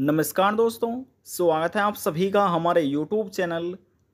नमस्कार दोस्तों स्वागत है आप सभी का हमारे यूट्यूब चैनल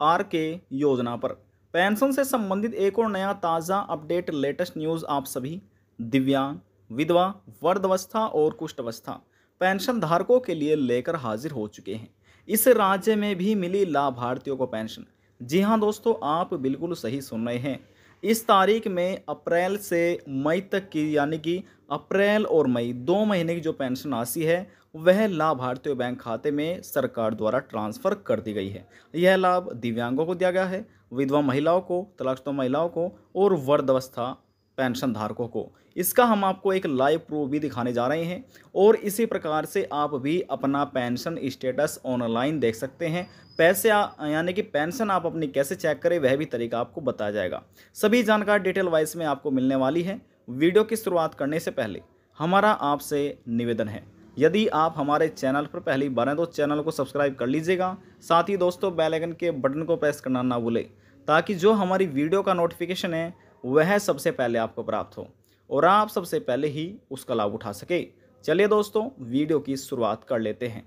आर के योजना पर पेंशन से संबंधित एक और नया ताज़ा अपडेट लेटेस्ट न्यूज़ आप सभी दिव्यांग विधवा वर्धवस्था और कुष्ठवस्था पेंशन धारकों के लिए लेकर हाजिर हो चुके हैं इस राज्य में भी मिली लाभार्थियों को पेंशन जी हाँ दोस्तों आप बिल्कुल सही सुन रहे हैं इस तारीख में अप्रैल से मई तक की यानी कि अप्रैल और मई दो महीने की जो पेंशन राशि है वह लाभार्थियों बैंक खाते में सरकार द्वारा ट्रांसफ़र कर दी गई है यह लाभ दिव्यांगों को दिया गया है विधवा महिलाओं को तलाकशुदा महिलाओं को और वर्धावस्था पेंशन धारकों को इसका हम आपको एक लाइव प्रूफ भी दिखाने जा रहे हैं और इसी प्रकार से आप भी अपना पेंशन स्टेटस ऑनलाइन देख सकते हैं पैसे यानी कि पेंशन आप अपनी कैसे चेक करें वह भी तरीका आपको बताया जाएगा सभी जानकारी डिटेल वाइज में आपको मिलने वाली है वीडियो की शुरुआत करने से पहले हमारा आपसे निवेदन है यदि आप हमारे चैनल पर पहली बार हैं तो चैनल को सब्सक्राइब कर लीजिएगा साथ ही दोस्तों बेल आइकन के बटन को प्रेस करना ना भूलें ताकि जो हमारी वीडियो का नोटिफिकेशन है वह सबसे पहले आपको प्राप्त हो और आप सबसे पहले ही उसका लाभ उठा सके चलिए दोस्तों वीडियो की शुरुआत कर लेते हैं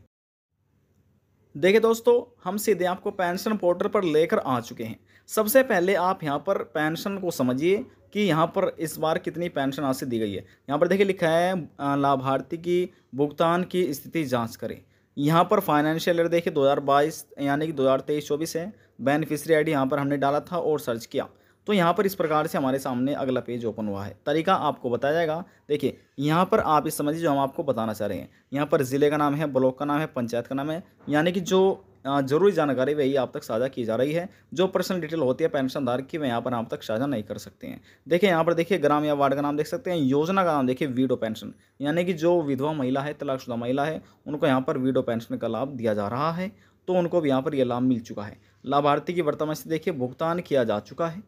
देखिए दोस्तों हम सीधे आपको पेंशन पोर्टल पर लेकर आ चुके हैं सबसे पहले आप यहाँ पर पेंशन को समझिए कि यहाँ पर इस बार कितनी पेंशन राशि दी गई है यहाँ पर देखिए लिखा है लाभार्थी की भुगतान की स्थिति जांच करें यहाँ पर फाइनेंशियल ईयर देखिए 2022 यानी कि 2023-24 है बेनिफिशियरी आईडी यहाँ पर हमने डाला था और सर्च किया तो यहाँ पर इस प्रकार से हमारे सामने अगला पेज ओपन हुआ है तरीका आपको बताया जाएगा देखिए यहाँ पर आप इस समझिए जो हम आपको बताना चाह रहे हैं यहाँ पर ज़िले का नाम है ब्लॉक का नाम है पंचायत का नाम है यानी कि जो जरूरी जानकारी वही आप तक साझा की जा रही है जो पर्सनल डिटेल होती है पेंशन धारक की वह यहाँ पर आप तक साझा नहीं कर सकते हैं देखिए यहाँ पर देखिए ग्राम या वार्ड का नाम देख सकते हैं योजना का नाम देखिए वीडो पेंशन यानी कि जो विधवा महिला है तलाकशुदा महिला है उनको यहाँ पर वीडो पेंशन का लाभ दिया जा रहा है तो उनको भी यहाँ पर यह लाभ मिल चुका है लाभार्थी की वर्तमान से देखिए भुगतान किया जा चुका है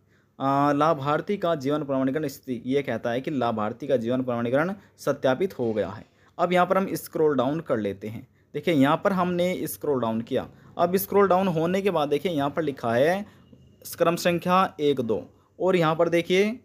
लाभार्थी का जीवन प्रमाणीकरण स्थिति ये कहता है कि लाभार्थी का जीवन प्रमाणीकरण सत्यापित हो गया है अब यहाँ पर हम स्क्रोल डाउन कर लेते हैं देखिए यहाँ पर हमने स्क्रोल डाउन किया अब स्क्रोल डाउन होने के बाद देखिए यहाँ पर लिखा है क्रम संख्या एक दो और यहाँ पर देखिए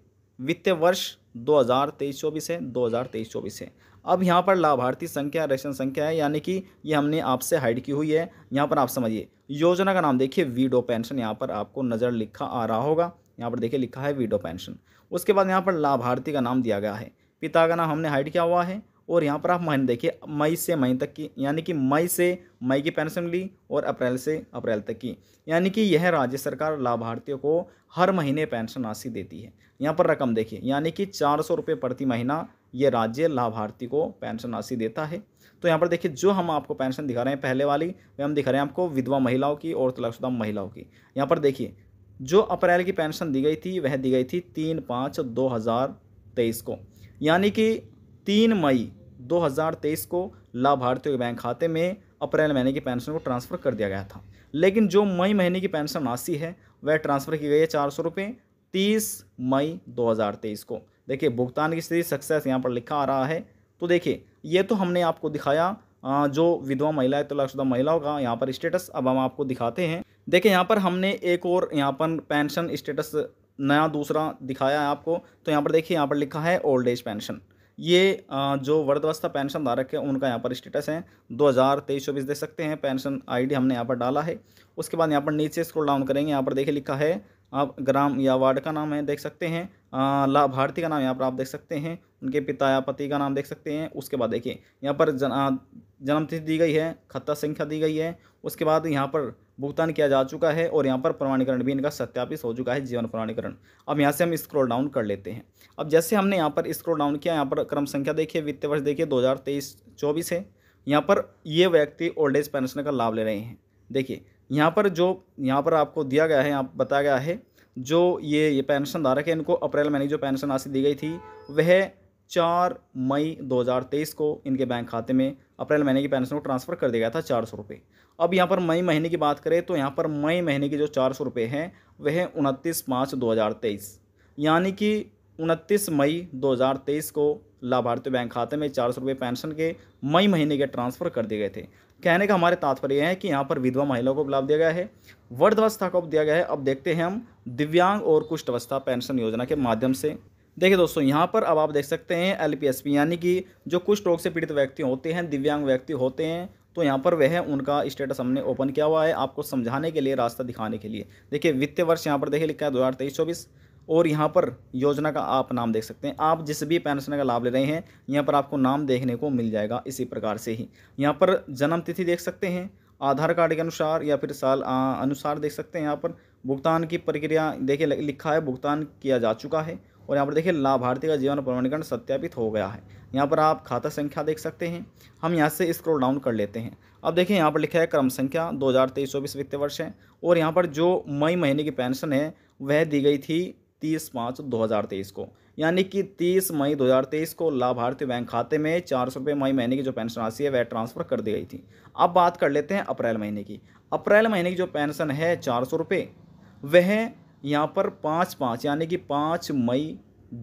वित्तीय वर्ष दो हज़ार तेईस चौबीस है दो हज़ार तेईस चौबीस है अब यहाँ पर लाभार्थी संख्या रेशन संख्या है यानी कि ये हमने आपसे हाइड की हुई है यहाँ पर आप समझिए योजना का नाम देखिए वीडो पेंशन यहाँ पर आपको नज़र लिखा आ रहा होगा यहाँ पर देखिए लिखा है विडो पेंशन उसके बाद यहाँ पर लाभार्थी का नाम दिया गया है पिता का नाम हमने हाइड किया हुआ है और यहाँ पर आप महीने देखिए मई से मई तक की यानी कि मई से मई की पेंशन ली और अप्रैल से अप्रैल तक की यानी कि यह राज्य सरकार लाभार्थियों को हर महीने पेंशन राशि देती है यहाँ पर रकम देखिए यानी कि चार सौ रुपये प्रति महीना ये राज्य लाभार्थी को पेंशन राशि देता है तो यहाँ पर देखिए जो हम आपको पेंशन दिखा रहे हैं पहले वाली वे हम दिखा रहे हैं आपको विधवा महिलाओं की और तलाकशुदा महिलाओं की यहाँ पर देखिए जो अप्रैल की पेंशन दी गई थी वह दी गई थी तीन पाँच दो हज़ार तेईस को यानी कि तीन मई दो हज़ार तेईस को लाभार्थियों के बैंक खाते में अप्रैल महीने की पेंशन को ट्रांसफ़र कर दिया गया था लेकिन जो मई महीने की पेंशन राशि है वह ट्रांसफ़र की गई है चार सौ रुपये तीस मई दो हज़ार तेईस को देखिए भुगतान की स्थिति सक्सेस यहाँ पर लिखा आ रहा है तो देखिए ये तो हमने आपको दिखाया जो विधवा महिला है तलाकशुदा महिलाओं का यहाँ पर स्टेटस अब हम आपको दिखाते हैं देखिए यहाँ पर हमने एक और यहाँ पर पेंशन स्टेटस नया दूसरा दिखाया है आपको तो यहाँ पर देखिए यहाँ पर लिखा है ओल्ड एज पेंशन ये जो वर्धवस्था पेंशन धारक है उनका यहाँ पर स्टेटस है दो हज़ार तेईस चौबीस देख सकते हैं पेंशन आईडी हमने यहाँ पर डाला है उसके बाद यहाँ पर नीचे स्क्रॉल डाउन करेंगे यहाँ पर देखिए लिखा है आप ग्राम या वार्ड का नाम है देख सकते हैं लाभार्थी का नाम यहाँ पर आप देख सकते हैं उनके पिता या पति का नाम देख सकते हैं उसके बाद देखिए यहाँ पर जन जन्मतिथि दी गई है खत्ता संख्या दी गई है उसके बाद यहाँ पर भुगतान किया जा चुका है और यहाँ पर प्रमाणीकरण भी इनका सत्यापित हो चुका है जीवन प्रमाणीकरण अब यहाँ से हम स्क्रोल डाउन कर लेते हैं अब जैसे हमने यहाँ पर स्क्रोल डाउन किया यहाँ पर क्रम संख्या देखिए वित्तीय वर्ष देखिए दो हज़ार है यहाँ पर ये व्यक्ति ओल्ड एज पेंशन का लाभ ले रहे हैं देखिए यहाँ पर जो यहाँ पर आपको दिया गया है यहाँ बताया गया है जो ये ये पेंशन धारक है इनको अप्रैल महीने जो पेंशन राशि दी गई थी वह चार मई 2023 को इनके बैंक खाते में अप्रैल महीने की पेंशन को ट्रांसफ़र कर दिया गया था चार सौ रुपये अब यहाँ पर मई महीने की बात करें तो यहाँ पर मई महीने की जो चार सौ रुपये हैं वह उनतीस पाँच दो हज़ार तेईस यानी कि उनतीस मई 2023 को लाभार्थी बैंक खाते में चार सौ रुपये पेंशन के मई महीने के ट्रांसफ़र कर दिए गए थे कहने का हमारे तात्पर्य है कि यहाँ पर विधवा महिलाओं को लाभ दिया गया है वर्धवस्था को दिया गया है अब देखते हैं हम दिव्यांग और कुष्ठ अवस्था पेंशन योजना के माध्यम से देखिए दोस्तों यहाँ पर अब आप देख सकते हैं एल यानी कि जो कुष्ठ रोग से पीड़ित व्यक्ति होते हैं दिव्यांग व्यक्ति होते हैं तो यहाँ पर वह उनका स्टेटस हमने ओपन किया हुआ है आपको समझाने के लिए रास्ता दिखाने के लिए देखिए वित्तीय वर्ष यहाँ पर देखिए लिखा है दो हज़ार तेईस चौबीस और यहाँ पर योजना का आप नाम देख सकते हैं आप जिस भी पेंशन का लाभ ले रहे हैं यहाँ पर आपको नाम देखने को मिल जाएगा इसी प्रकार से ही यहाँ पर जन्म तिथि देख सकते हैं आधार कार्ड के अनुसार या फिर साल आ, अनुसार देख सकते हैं यहाँ पर भुगतान की प्रक्रिया देखिए लिखा है भुगतान किया जा चुका है और यहाँ पर देखिए लाभार्थी का जीवन प्रमाणीकरण सत्यापित हो गया है यहाँ पर आप खाता संख्या देख सकते हैं हम यहाँ से स्क्रॉल डाउन कर लेते हैं अब देखिए यहाँ पर लिखा है क्रम संख्या दो हज़ार तेईस चौबीस वित्तीय वर्ष है और यहाँ पर जो मई महीने की पेंशन है वह दी गई थी तीस पाँच दो हज़ार तेईस को यानी कि तीस मई दो हज़ार तेईस को लाभार्थी बैंक खाते में चार सौ रुपये मई महीने की जो पेंशन राशि है वह ट्रांसफ़र कर दी गई थी अब बात कर लेते हैं अप्रैल महीने की अप्रैल महीने की जो पेंशन है चार सौ रुपये वह यहाँ पर पाँच पाँच यानी कि पाँच मई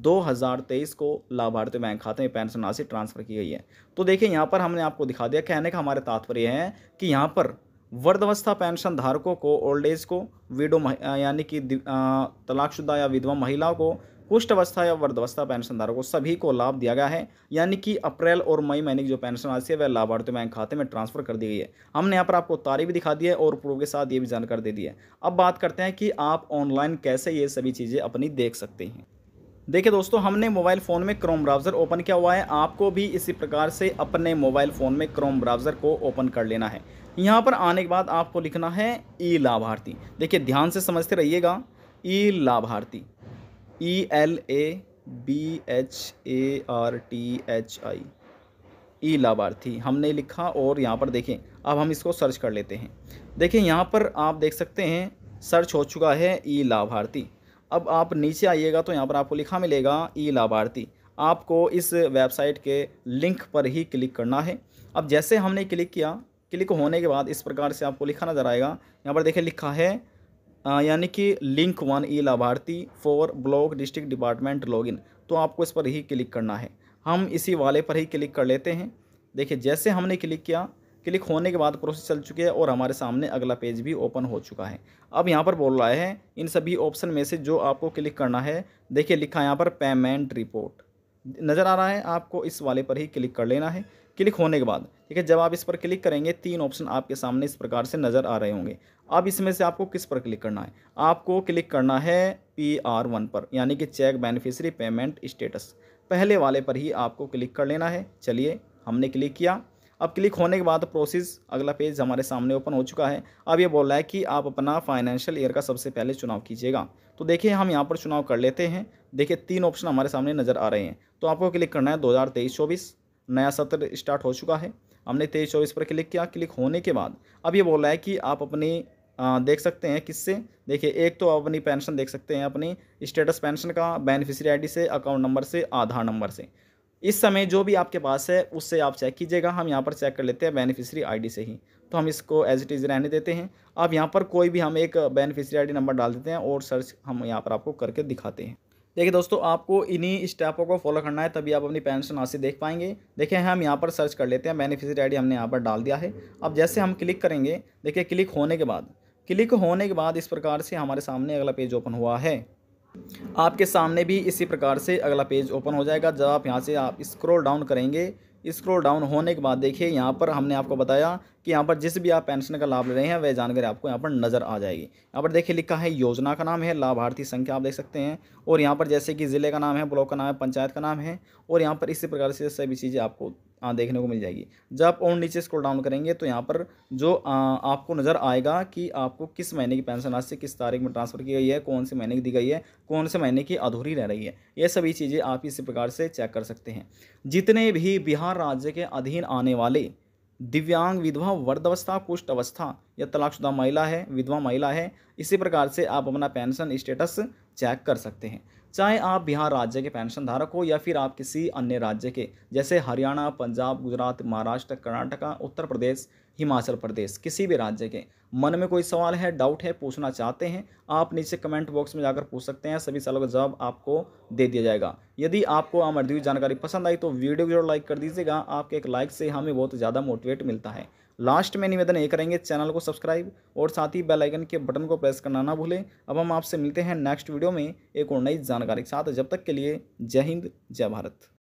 दो हज़ार तेईस को लाभार्थी बैंक खाते में पेंशन राशि ट्रांसफ़र की गई है तो देखिए यहाँ पर हमने आपको दिखा दिया कहने का हमारे तात्पर्य है कि यहाँ पर वर्धवस्था पेंशन धारकों को ओल्ड एज को विडो यानी कि तलाकशुदा या विधवा महिलाओं को पुष्ट अवस्था या वर्धवस्था पेंशन धारकों सभी को लाभ दिया गया है यानी कि अप्रैल और मई महीने की जो पेंशन राशि है वह लाभार्थियों बैंक खाते में ट्रांसफर कर दी गई है हमने यहाँ पर आपको तारीख भी दिखा दी है और प्रूफ के साथ ये भी जानकारी दे दी है अब बात करते हैं कि आप ऑनलाइन कैसे ये सभी चीज़ें अपनी देख सकते हैं देखिए दोस्तों हमने मोबाइल फ़ोन में क्रोम ब्राउज़र ओपन किया हुआ है आपको भी इसी प्रकार से अपने मोबाइल फ़ोन में क्रोम ब्राउज़र को ओपन कर लेना है यहाँ पर आने के बाद आपको लिखना है ई लाभार्थी देखिए ध्यान से समझते रहिएगा E Labharthi E L A B H A R T H I E Labharthi हमने लिखा और यहाँ पर देखें अब हम इसको सर्च कर लेते हैं देखिए यहाँ पर आप देख सकते हैं सर्च हो चुका है ई लाभार्थी अब आप नीचे आइएगा तो यहाँ पर आपको लिखा मिलेगा ई लाभार्थी आपको इस वेबसाइट के लिंक पर ही क्लिक करना है अब जैसे हमने क्लिक किया क्लिक होने के बाद इस प्रकार से आपको लिखा नज़र आएगा यहाँ पर देखिए लिखा है यानी कि link one E Labharthi for block district department login तो आपको इस पर ही क्लिक करना है हम इसी वाले पर ही क्लिक कर लेते हैं देखिए जैसे हमने क्लिक किया क्लिक होने के बाद प्रोसेस चल चुकी है और हमारे सामने अगला पेज भी ओपन हो चुका है अब यहाँ पर बोल रहा है इन सभी ऑप्शन में से जो आपको क्लिक करना है देखिए लिखा है यहाँ पर पेमेंट रिपोर्ट नज़र आ रहा है आपको इस वाले पर ही क्लिक कर लेना है क्लिक होने के बाद ठीक है जब आप इस पर क्लिक करेंगे तीन ऑप्शन आपके सामने इस प्रकार से नज़र आ रहे होंगे अब इसमें से आपको किस पर क्लिक करना है आपको क्लिक करना है पी आर वन पर यानी कि चेक बेनिफिशरी पेमेंट स्टेटस पहले वाले पर ही आपको क्लिक कर लेना है चलिए हमने क्लिक किया अब क्लिक होने के बाद प्रोसेस अगला पेज हमारे सामने ओपन हो चुका है अब ये बोल रहा है कि आप अपना फाइनेंशियल ईयर का सबसे पहले चुनाव कीजिएगा तो देखिए हम यहाँ पर चुनाव कर लेते हैं देखिए तीन ऑप्शन हमारे सामने नज़र आ रहे हैं तो आपको क्लिक करना है दो हज़ार तेईस चौबीस नया सत्र स्टार्ट हो चुका है हमने तेईस चौबीस पर क्लिक किया क्लिक होने के बाद अब ये बोल रहा है कि आप अपनी देख सकते हैं किससे देखिए एक तो आप अपनी पेंशन देख सकते हैं अपनी स्टेटस पेंशन का बेनिफिशियरी आईडी से अकाउंट नंबर से आधार नंबर से इस समय जो भी आपके पास है उससे आप चेक कीजिएगा हम यहाँ पर चेक कर लेते हैं बेनिफिशरी आईडी से ही तो हम इसको एज इट इज़ रहने देते हैं आप यहाँ पर कोई भी हम एक बेनिफिशरी आईडी नंबर डाल देते हैं और सर्च हम यहाँ पर आपको करके दिखाते हैं देखिए दोस्तों आपको इन्हीं स्टेपों को फॉलो करना है तभी आप अपनी पेंशन राशि देख पाएंगे देखिए हम यहाँ पर सर्च कर लेते हैं बेनिफिशियरी आईडी हमने यहाँ पर डाल दिया है अब जैसे हम क्लिक करेंगे देखिए क्लिक होने के बाद क्लिक होने के बाद इस प्रकार से हमारे सामने अगला पेज ओपन हुआ है आपके सामने भी इसी प्रकार से अगला पेज ओपन हो जाएगा जब आप यहाँ से आप स्क्रोल डाउन करेंगे स्क्रोल डाउन होने के बाद देखिए यहाँ पर हमने आपको बताया कि यहाँ पर जिस भी आप पेंशन का लाभ ले रहे हैं वह जानकारी आपको यहाँ पर नज़र आ जाएगी यहाँ पर देखिए लिखा है योजना का नाम है लाभार्थी संख्या आप देख सकते हैं और यहाँ पर जैसे कि ज़िले का नाम है ब्लॉक का नाम है पंचायत का नाम है और यहाँ पर इसी प्रकार से सभी चीज़ें आपको देखने को मिल जाएगी जब आप और नीचे स्क्रॉल डाउन करेंगे तो यहाँ पर जो आपको नज़र आएगा कि आपको किस महीने की पेंशन राशि किस तारीख में ट्रांसफ़र की गई है कौन से महीने की दी गई है कौन से महीने की अधूरी रह रही है ये सभी चीज़ें आप इसी प्रकार से चेक कर सकते हैं जितने भी बिहार राज्य के अधीन आने वाले दिव्यांग विधवा वर्धावस्था कुष्ठ अवस्था या तलाकशुदा महिला है विधवा महिला है इसी प्रकार से आप अपना पेंशन स्टेटस चेक कर सकते हैं चाहे आप बिहार राज्य के पेंशन धारक हो या फिर आप किसी अन्य राज्य के जैसे हरियाणा पंजाब गुजरात महाराष्ट्र कर्नाटका उत्तर प्रदेश हिमाचल प्रदेश किसी भी राज्य के मन में कोई सवाल है डाउट है पूछना चाहते हैं आप नीचे कमेंट बॉक्स में जाकर पूछ सकते हैं सभी सवालों का जवाब आपको दे दिया जाएगा यदि आपको अमरदीव जानकारी पसंद आई तो वीडियो को जरूर लाइक कर दीजिएगा आपके एक लाइक से हमें बहुत ज़्यादा मोटिवेट मिलता है लास्ट में निवेदन ये करेंगे चैनल को सब्सक्राइब और साथ ही बेलाइकन के बटन को प्रेस करना ना भूलें अब हम आपसे मिलते हैं नेक्स्ट वीडियो में एक और नई जानकारी के साथ जब तक के लिए जय हिंद जय भारत